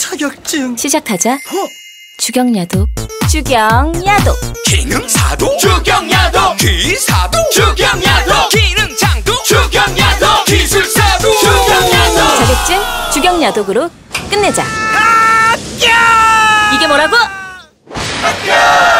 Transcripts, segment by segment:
자격증 시작하자 허! 어? 주경야독 주경야독 기능사도 주경야도 기사도 주경야독 기능장도 주경야독 기술사도 주경야독 자격증 주경야독으로 끝내자 아 이게 뭐라고? 아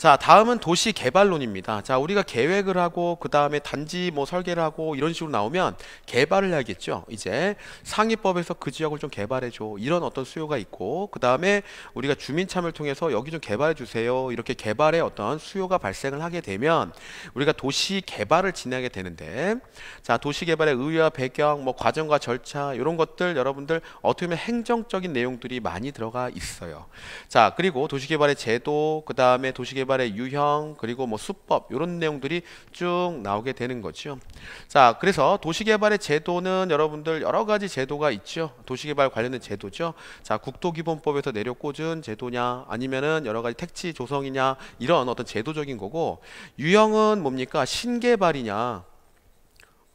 자 다음은 도시 개발론입니다 자 우리가 계획을 하고 그 다음에 단지 뭐 설계를 하고 이런 식으로 나오면 개발을 해야겠죠 이제 상위법에서 그 지역을 좀 개발해줘 이런 어떤 수요가 있고 그 다음에 우리가 주민참여를 통해서 여기 좀 개발해주세요 이렇게 개발의 어떤 수요가 발생을 하게 되면 우리가 도시 개발을 진행하게 되는데 자 도시 개발의 의외와 배경 뭐 과정과 절차 이런 것들 여러분들 어떻게 보면 행정적인 내용들이 많이 들어가 있어요 자 그리고 도시 개발의 제도 그 다음에 도시 개발 출발의 유형 그리고 뭐 수법 이런 내용들이 쭉 나오게 되는 거죠. 자 그래서 도시개발의 제도는 여러분들 여러 가지 제도가 있죠. 도시개발 관련된 제도죠. 자 국토기본법에서 내려 꽂은 제도냐 아니면은 여러 가지 택지 조성이냐 이런 어떤 제도적인 거고 유형은 뭡니까 신개발이냐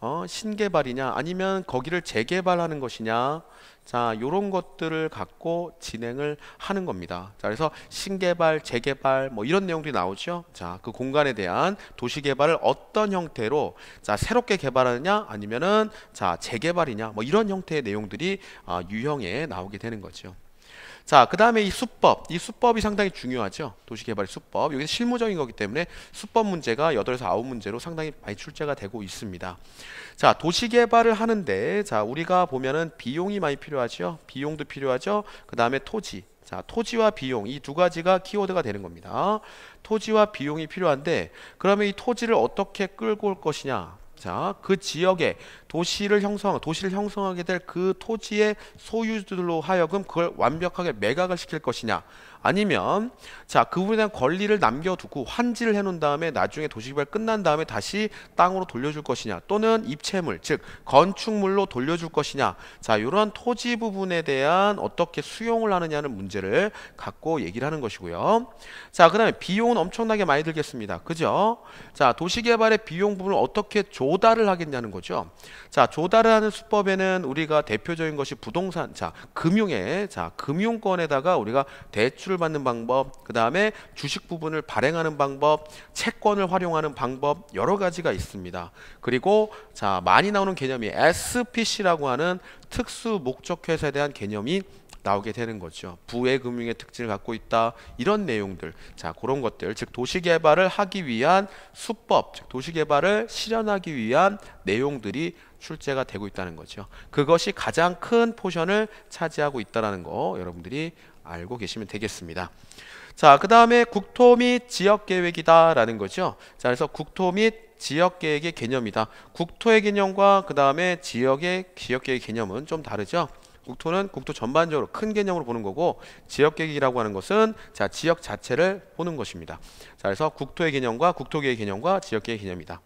어, 신개발이냐 아니면 거기를 재개발하는 것이냐 자 요런 것들을 갖고 진행을 하는 겁니다 자 그래서 신개발 재개발 뭐 이런 내용들이 나오죠 자 그 공간에 대한 도시개발을 어떤 형태로 자 새롭게 개발하느냐 아니면은 자 재개발이냐 뭐 이런 형태의 내용들이 아, 유형에 나오게 되는 거죠 자, 그 다음에 이 수법. 이 수법이 상당히 중요하죠. 도시개발의 수법. 여기 실무적인 거기 때문에 수법 문제가 8에서 9문제로 상당히 많이 출제가 되고 있습니다. 자, 도시개발을 하는데, 자, 우리가 보면은 비용이 많이 필요하죠. 비용도 필요하죠. 그 다음에 토지. 자, 토지와 비용. 이 두 가지가 키워드가 되는 겁니다. 토지와 비용이 필요한데, 그러면 이 토지를 어떻게 끌고 올 것이냐. 자, 그 지역에 도시를 형성, 도시를 형성하게 될 그 토지의 소유주들로 하여금 그걸 완벽하게 매각을 시킬 것이냐, 아니면 자 그분에 대한 권리를 남겨두고 환지를 해놓은 다음에 나중에 도시개발 끝난 다음에 다시 땅으로 돌려줄 것이냐, 또는 입체물, 즉 건축물로 돌려줄 것이냐, 자 이러한 토지 부분에 대한 어떻게 수용을 하느냐는 문제를 갖고 얘기를 하는 것이고요. 자 그다음에 비용은 엄청나게 많이 들겠습니다. 그죠? 자 도시개발의 비용 부분을 어떻게 조 조달을 하겠냐는 거죠. 자, 조달을 하는 수법에는 우리가 대표적인 것이 부동산, 자, 금융에, 자, 금융권에다가 우리가 대출을 받는 방법, 그 다음에 주식 부분을 발행하는 방법, 채권을 활용하는 방법 여러 가지가 있습니다. 그리고 자, 많이 나오는 개념이 SPC라고 하는 특수 목적회사에 대한 개념이 나오게 되는 거죠. 부의 금융의 특징을 갖고 있다. 이런 내용들. 자, 그런 것들. 즉 도시 개발을 하기 위한 수법, 즉 도시 개발을 실현하기 위한 내용들이 출제가 되고 있다는 거죠. 그것이 가장 큰 포션을 차지하고 있다라는 거 여러분들이 알고 계시면 되겠습니다. 자, 그다음에 국토 및 지역 계획이다라는 거죠. 자, 그래서 국토 및 지역계획의 개념이다. 국토의 개념과 그 다음에 지역의 지역계획 개념은 좀 다르죠. 국토는 국토 전반적으로 큰 개념으로 보는 거고 지역 계획이라고 하는 것은 자 지역 자체를 보는 것입니다. 자 그래서 국토의 개념과 국토계의 개념과 지역계의 개념이다.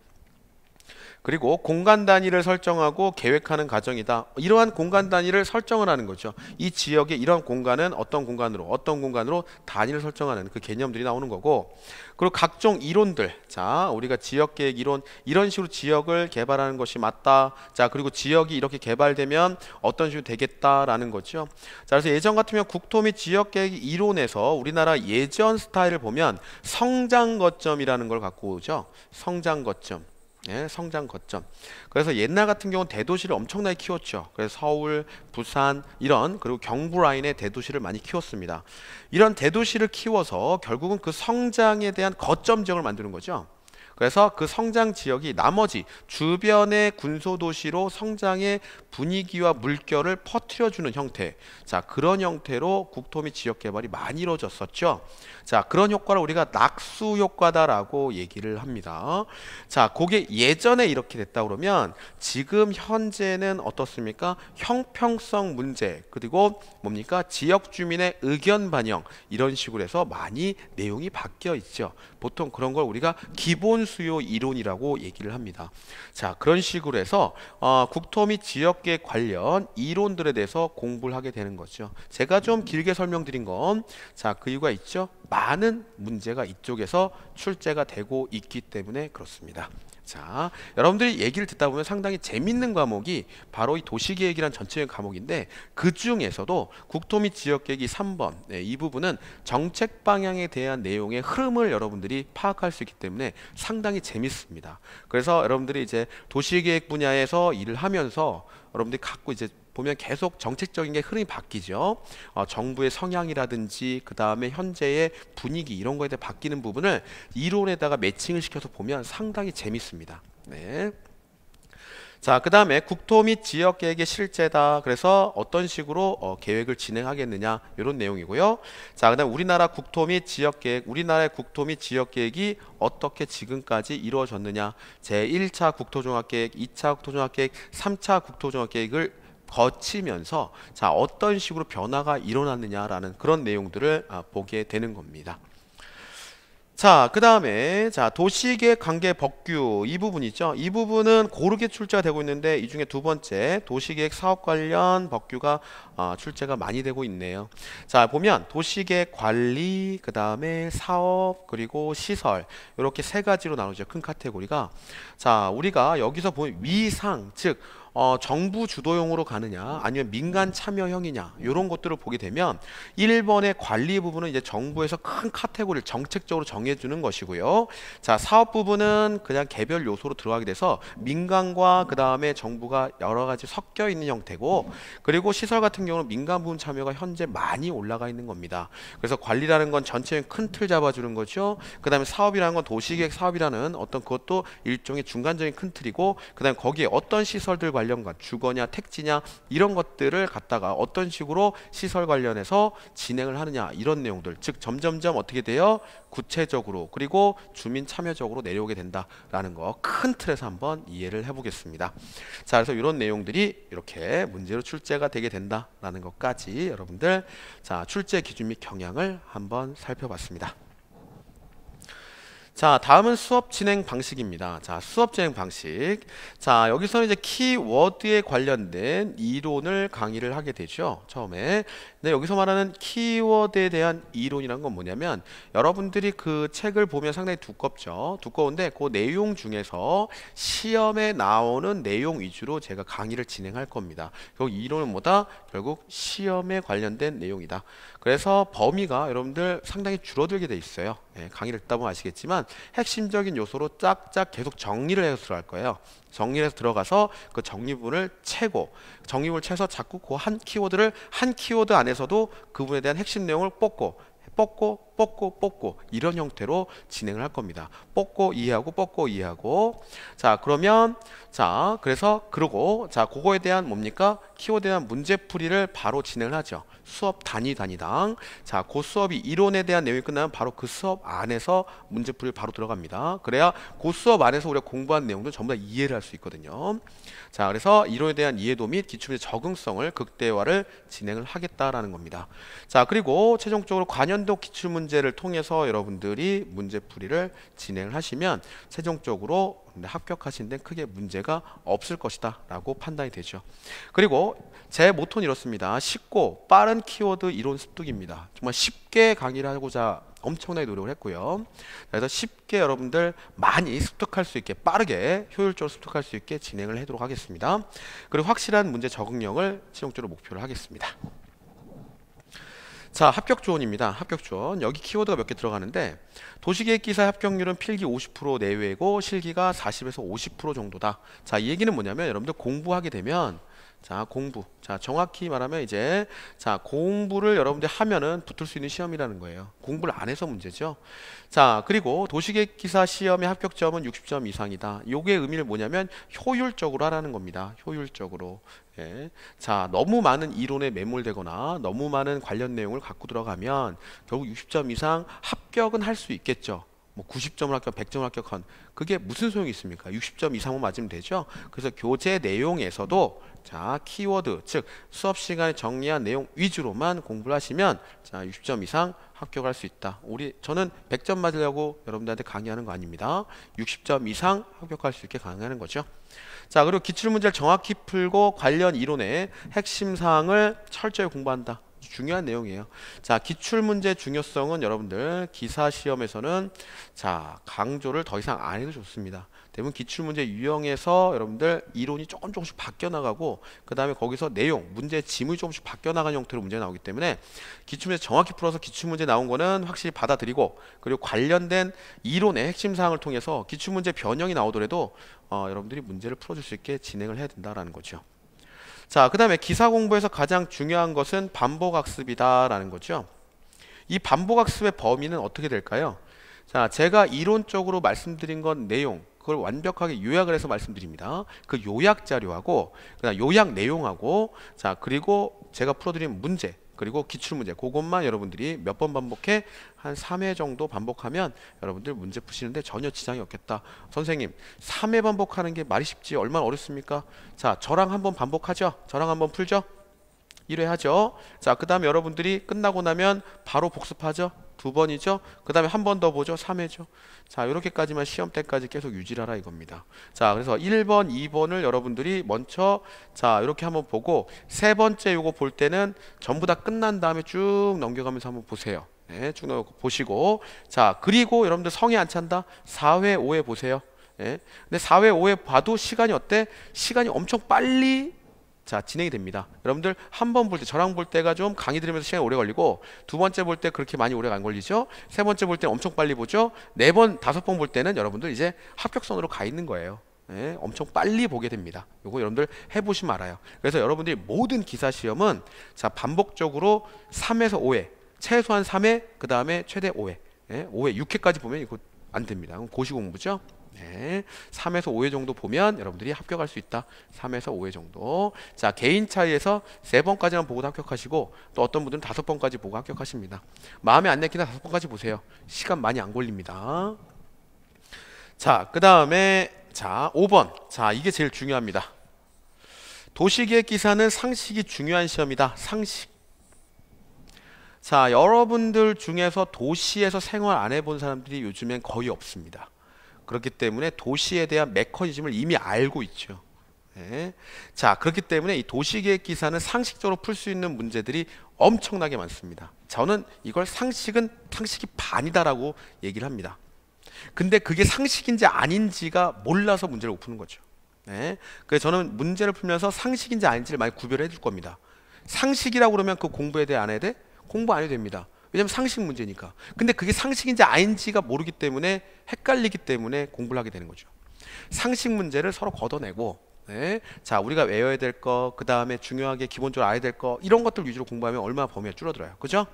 그리고 공간 단위를 설정하고 계획하는 과정이다. 이러한 공간 단위를 설정을 하는 거죠. 이 지역의 이런 공간은 어떤 공간으로 어떤 공간으로 단위를 설정하는 그 개념들이 나오는 거고 그리고 각종 이론들 자 우리가 지역 계획 이론 이런 식으로 지역을 개발하는 것이 맞다. 자 그리고 지역이 이렇게 개발되면 어떤 식으로 되겠다라는 거죠. 자 그래서 예전 같으면 국토 및 지역 계획 이론에서 우리나라 예전 스타일을 보면 성장 거점이라는 걸 갖고 오죠. 성장 거점. 예, 성장 거점. 그래서 옛날 같은 경우는 대도시를 엄청나게 키웠죠. 그래서 서울, 부산 이런 그리고 경부 라인의 대도시를 많이 키웠습니다. 이런 대도시를 키워서 결국은 그 성장에 대한 거점 지역을 만드는 거죠. 그래서 그 성장 지역이 나머지 주변의 군소 도시로 성장의 분위기와 물결을 퍼뜨려 주는 형태. 자, 그런 형태로 국토 및 지역 개발이 많이 이루어졌었죠. 자, 그런 효과를 우리가 낙수 효과다라고 얘기를 합니다. 자, 그게 예전에 이렇게 됐다 그러면 지금 현재는 어떻습니까? 형평성 문제 그리고 뭡니까? 지역 주민의 의견 반영 이런 식으로 해서 많이 내용이 바뀌어 있죠. 보통 그런 걸 우리가 기본 수요 이론이라고 얘기를 합니다. 자 그런 식으로 해서 어, 국토 및 지역계 관련 이론들에 대해서 공부를 하게 되는 거죠. 제가 좀 길게 설명드린 건 자 그 이유가 있죠. 많은 문제가 이쪽에서 출제가 되고 있기 때문에 그렇습니다. 자, 여러분들이 얘기를 듣다 보면 상당히 재밌는 과목이 바로 이 도시계획이란 전체 의 과목인데 그 중에서도 국토 및 지역계획이 3번 네, 이 부분은 정책 방향에 대한 내용의 흐름을 여러분들이 파악할 수 있기 때문에 상당히 재밌습니다. 그래서 여러분들이 이제 도시계획 분야에서 일을 하면서 여러분들이 갖고 이제 보면 계속 정책적인 게 흐름이 바뀌죠. 어, 정부의 성향이라든지 그 다음에 현재의 분위기 이런 거에 대해 바뀌는 부분을 이론에다가 매칭을 시켜서 보면 상당히 재밌습니다. 네. 자, 그 다음에 국토 및 지역 계획의 실제다. 그래서 어떤 식으로 어, 계획을 진행하겠느냐 이런 내용이고요. 자, 그다음 우리나라 국토 및 지역 계획, 우리나라의 국토 및 지역 계획이 어떻게 지금까지 이루어졌느냐. 제 1차 국토종합 계획, 2차 국토종합 계획, 3차 국토종합 계획을 거치면서 자 어떤 식으로 변화가 일어났느냐라는 그런 내용들을 아, 보게 되는 겁니다. 자, 그 다음에 자 도식의 관계 법규 이 부분이죠. 이 부분은 고르게 출제가 되고 있는데 이 중에 두 번째 도시계획 사업 관련 법규가 어, 출제가 많이 되고 있네요. 자, 보면 도시계획 관리, 그 다음에 사업, 그리고 시설 이렇게 세 가지로 나누죠. 큰 카테고리가 자, 우리가 여기서 보본 위상 즉 어, 정부 주도형으로 가느냐 아니면 민간 참여형이냐 이런 것들을 보게 되면 1번의 관리 부분은 이제 정부에서 큰 카테고리를 정책적으로 정해주는 것이고요. 자 사업 부분은 그냥 개별 요소로 들어가게 돼서 민간과 그 다음에 정부가 여러 가지 섞여 있는 형태고 그리고 시설 같은 경우는 민간 부분 참여가 현재 많이 올라가 있는 겁니다. 그래서 관리라는 건 전체적인 큰틀 잡아주는 거죠. 그 다음에 사업이라는 건 도시계획 사업이라는 어떤 그것도 일종의 중간적인 큰 틀이고 그 다음에 거기에 어떤 시설들과 관련과 주거냐 택지냐 이런 것들을 갖다가 어떤 식으로 시설 관련해서 진행을 하느냐 이런 내용들 즉 점점점 어떻게 되어 구체적으로 그리고 주민 참여적으로 내려오게 된다라는 거 큰 틀에서 한번 이해를 해보겠습니다 자 그래서 이런 내용들이 이렇게 문제로 출제가 되게 된다라는 것까지 여러분들 자 출제 기준 및 경향을 한번 살펴봤습니다 자, 다음은 수업 진행 방식입니다. 자, 수업 진행 방식. 자, 여기서는 이제 키워드에 관련된 이론을 강의를 하게 되죠. 처음에. 근데 여기서 말하는 키워드에 대한 이론이란 건 뭐냐면 여러분들이 그 책을 보면 상당히 두껍죠. 두꺼운데 그 내용 중에서 시험에 나오는 내용 위주로 제가 강의를 진행할 겁니다. 결국 이론은 뭐다? 결국 시험에 관련된 내용이다. 그래서 범위가 여러분들 상당히 줄어들게 돼 있어요. 네, 강의를 듣다 보면 아시겠지만 핵심적인 요소로 쫙쫙 계속 정리를 해서 들어갈 거예요. 정리를 해서 들어가서 그 정리분을 채고 정리분을 채서 자꾸 그 한 키워드를 한 키워드 안에서도 그분에 대한 핵심 내용을 뽑고 뽑고 뽑고 뽑고 이런 형태로 진행을 할 겁니다. 뽑고 이해하고 뽑고 이해하고 자 그러면 자 그래서 그러고 자 그거에 대한 뭡니까 키워드에 대한 문제풀이를 바로 진행을 하죠. 수업 단위 단위당 자그 수업이 이론에 대한 내용이 끝나면 바로 그 수업 안에서 문제풀이 바로 들어갑니다. 그래야 그 수업 안에서 우리가 공부한 내용도 전부 다 이해를 할 수 있거든요. 자 그래서 이론에 대한 이해도 및 기출문제 적응성을 극대화를 진행을 하겠다라는 겁니다. 자 그리고 최종적으로 관연도 기출문제 문제를 통해서 여러분들이 문제풀이를 진행하시면 최종적으로 합격하신 데 크게 문제가 없을 것이다 라고 판단이 되죠 그리고 제 모토는 이렇습니다 쉽고 빠른 키워드 이론 습득입니다 정말 쉽게 강의를 하고자 엄청나게 노력을 했고요 그래서 쉽게 여러분들 많이 습득할 수 있게 빠르게 효율적으로 습득할 수 있게 진행을 하도록 하겠습니다 그리고 확실한 문제 적응력을 최종적으로 목표로 하겠습니다 자 합격 조언입니다. 합격 조언 여기 키워드가 몇 개 들어가는데 도시계획 기사 합격률은 필기 50% 내외고 실기가 40에서 50% 정도다. 자 이 얘기는 뭐냐면 여러분들 공부하게 되면 자 공부 자 정확히 말하면 이제 자 공부를 여러분들 하면은 붙을 수 있는 시험이라는 거예요 공부를 안 해서 문제죠 자 그리고 도시객기사 시험의 합격점은 60점 이상이다 요게 의미를 뭐냐면 효율적으로 하라는 겁니다 효율적으로 예. 자 너무 많은 이론에 매몰되거나 너무 많은 관련 내용을 갖고 들어가면 결국 60점 이상 합격은 할 수 있겠죠 뭐 90점을 합격, 100점을 합격한 그게 무슨 소용이 있습니까? 60점 이상만 맞으면 되죠. 그래서 교재 내용에서도 자 키워드 즉 수업 시간에 정리한 내용 위주로만 공부를 하시면 자 60점 이상 합격할 수 있다. 우리 저는 100점 맞으려고 여러분들한테 강의하는 거 아닙니다. 60점 이상 합격할 수 있게 강의하는 거죠. 자 그리고 기출문제를 정확히 풀고 관련 이론의 핵심 사항을 철저히 공부한다. 중요한 내용이에요. 자, 기출 문제 중요성은 여러분들 기사 시험에서는 자, 강조를 더 이상 안 해도 좋습니다. 대부분 기출 문제 유형에서 여러분들 이론이 조금 조금씩 바뀌어 나가고 그다음에 거기서 내용, 문제 짐문이 조금씩 바뀌어 나가는 형태로 문제 가 나오기 때문에 기출 문제 정확히 풀어서 기출 문제 나온 거는 확실히 받아들이고 그리고 관련된 이론의 핵심 사항을 통해서 기출 문제 변형이 나오더라도 어, 여러분들이 문제를 풀어줄 수 있게 진행을 해야 된다라는 거죠. 자, 그 다음에 기사 공부에서 가장 중요한 것은 반복학습이다라는 거죠. 이 반복학습의 범위는 어떻게 될까요? 자, 제가 이론적으로 말씀드린 건 내용, 그걸 완벽하게 요약을 해서 말씀드립니다. 그 요약 자료하고, 그다음 요약 내용하고, 자, 그리고 제가 풀어드린 문제, 그리고 기출문제 그것만 여러분들이 몇 번 반복해 한 3회 정도 반복하면 여러분들 문제 푸시는데 전혀 지장이 없겠다 선생님 3회 반복하는 게 말이 쉽지 얼마나 어렵습니까 자 저랑 한번 반복하죠 저랑 한번 풀죠 1회하죠. 자, 그 다음에 여러분들이 끝나고 나면 바로 복습하죠. 두 번이죠. 그 다음에 한 번 더 보죠. 3회죠. 자, 이렇게까지만 시험 때까지 계속 유지하라 이겁니다. 자, 그래서 1번, 2번을 여러분들이 먼저 자, 이렇게 한번 보고 세 번째 요거 볼 때는 전부 다 끝난 다음에 쭉 넘겨가면서 한번 보세요. 네, 쭉 보시고 자, 그리고 여러분들 성에 안 찬다. 4회, 5회 보세요. 예. 근데 4회, 5회 봐도 시간이 어때? 시간이 엄청 빨리 자 진행이 됩니다 여러분들 한 번 볼 때 저랑 볼 때가 좀 강의 들으면서 시간이 오래 걸리고 두 번째 볼 때 그렇게 많이 오래 안 걸리죠 세 번째 볼 때 엄청 빨리 보죠 네 번 다섯 번 볼 때는 여러분들 이제 합격선으로 가 있는 거예요 예, 엄청 빨리 보게 됩니다. 이거 여러분들 해보시면 알아요. 그래서 여러분들이 모든 기사 시험은 자 반복적으로 3에서 5회, 최소한 3회, 그 다음에 최대 5회, 예, 5회, 6회까지 보면 이거 안 됩니다. 고시 공부죠. 네. 3에서 5회 정도 보면 여러분들이 합격할 수 있다. 3에서 5회 정도. 자, 개인 차이에서 3번까지만 보고 합격하시고 또 어떤 분들은 5번까지 보고 합격하십니다. 마음에 안 내키나 5번까지 보세요. 시간 많이 안 걸립니다. 자, 그다음에 자, 5번. 자, 이게 제일 중요합니다. 도시계획 기사는 상식이 중요한 시험이다. 상식. 자, 여러분들 중에서 도시에서 생활 안 해본 사람들이 요즘엔 거의 없습니다. 그렇기 때문에 도시에 대한 메커니즘을 이미 알고 있죠. 네. 자 그렇기 때문에 이 도시계획 기사는 상식적으로 풀 수 있는 문제들이 엄청나게 많습니다. 저는 이걸 상식은 상식이 반이다라고 얘기를 합니다. 근데 그게 상식인지 아닌지가 몰라서 문제를 못 푸는 거죠. 네. 그래서 저는 문제를 풀면서 상식인지 아닌지를 많이 구별해 줄 겁니다. 상식이라고 그러면 그 공부에 대해 안 해야 돼? 공부 안 해도 됩니다. 왜냐면 상식 문제니까. 근데 그게 상식인지 아닌지가 모르기 때문에 헷갈리기 때문에 공부를 하게 되는 거죠. 상식 문제를 서로 걷어내고 네. 자 우리가 외워야 될거그 다음에 중요하게 기본적으로 알아야 될거 이런 것들 위주로 공부하면 얼마나 범위가 줄어들어요 그죠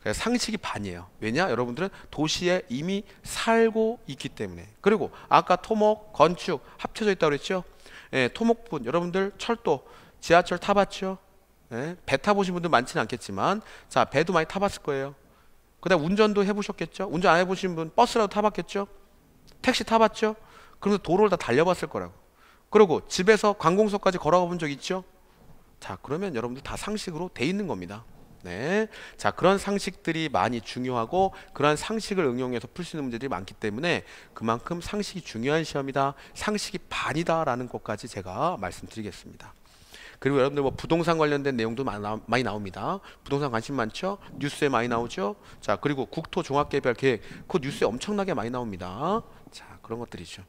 그래서 상식이 반이에요 왜냐 여러분들은 도시에 이미 살고 있기 때문에 그리고 아까 토목 건축 합쳐져 있다고 그랬죠 예, 토목분 여러분들 철도 지하철 타봤죠 예? 배 타보신 분들 많지는 않겠지만 자 배도 많이 타봤을 거예요 그다음 운전도 해보셨겠죠 운전 안 해보신 분 버스라도 타봤겠죠 택시 타봤죠 그러면서 도로를 다 달려봤을 거라고 그리고 집에서 관공서까지 걸어가 본 적 있죠 자 그러면 여러분들 다 상식으로 돼 있는 겁니다 네. 자, 그런 상식들이 많이 중요하고 그러한 상식을 응용해서 풀 수 있는 문제들이 많기 때문에 그만큼 상식이 중요한 시험이다. 상식이 반이다라는 것까지 제가 말씀드리겠습니다. 그리고 여러분들 뭐 부동산 관련된 내용도 많이 나옵니다. 부동산 관심 많죠? 뉴스에 많이 나오죠? 자, 그리고 국토 종합개발 계획. 그 뉴스에 엄청나게 많이 나옵니다. 자, 그런 것들이죠.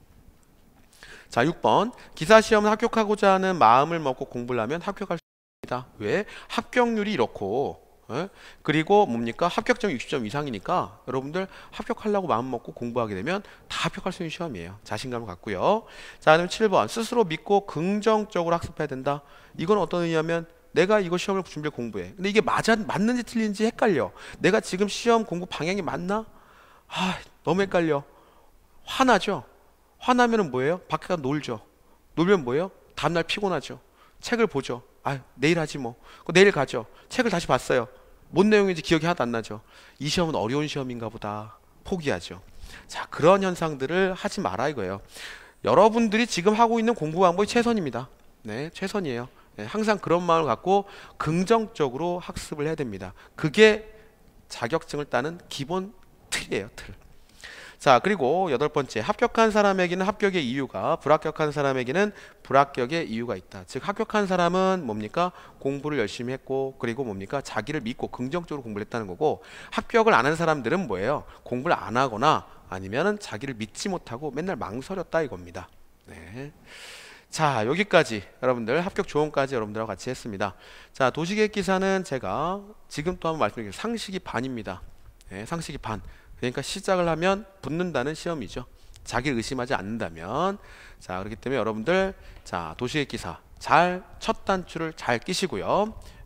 자, 6번. 기사 시험을 합격하고자 하는 마음을 먹고 공부를 하면 합격할 수 있습니다. 왜? 합격률이 이렇고 예? 그리고 뭡니까 합격점 60점 이상이니까 여러분들 합격하려고 마음먹고 공부하게 되면 다 합격할 수 있는 시험이에요 자신감을 갖고요 자 그럼 7번 스스로 믿고 긍정적으로 학습해야 된다 이건 어떤 의미냐면 내가 이거 시험을 준비해 공부해 근데 이게 맞아, 맞는지 틀린지 헷갈려 내가 지금 시험 공부 방향이 맞나? 아 너무 헷갈려 화나죠 화나면 은 뭐예요? 밖에가 놀죠 놀면 뭐예요? 다음날 피곤하죠 책을 보죠 아 내일 하지 뭐. 내일 가죠. 책을 다시 봤어요. 뭔 내용인지 기억이 하나도 안 나죠. 이 시험은 어려운 시험인가 보다. 포기하죠. 자, 그런 현상들을 하지 마라 이거예요. 여러분들이 지금 하고 있는 공부 방법이 최선입니다. 네, 최선이에요. 네, 항상 그런 마음을 갖고 긍정적으로 학습을 해야 됩니다. 그게 자격증을 따는 기본 틀이에요, 틀. 자 그리고 여덟 번째 합격한 사람에게는 합격의 이유가 불합격한 사람에게는 불합격의 이유가 있다 즉 합격한 사람은 뭡니까 공부를 열심히 했고 그리고 뭡니까 자기를 믿고 긍정적으로 공부를 했다는 거고 합격을 안 한 사람들은 뭐예요 공부를 안 하거나 아니면은 자기를 믿지 못하고 맨날 망설였다 이겁니다 네. 자 여기까지 여러분들 합격 조언까지 여러분들과 같이 했습니다 자 도시계획 기사는 제가 지금 또 한번 말씀드릴게요 상식이 반입니다 네, 상식이 반 그러니까 시작을 하면 붙는다는 시험이죠. 자기를 의심하지 않는다면 자 그렇기 때문에 여러분들 자 도시의 기사 잘 첫 단추를 잘 끼시고요.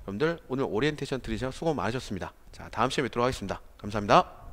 여러분들 오늘 오리엔테이션 들으셔서 수고 많으셨습니다. 자 다음 시험에 뵙도록 하겠습니다. 감사합니다.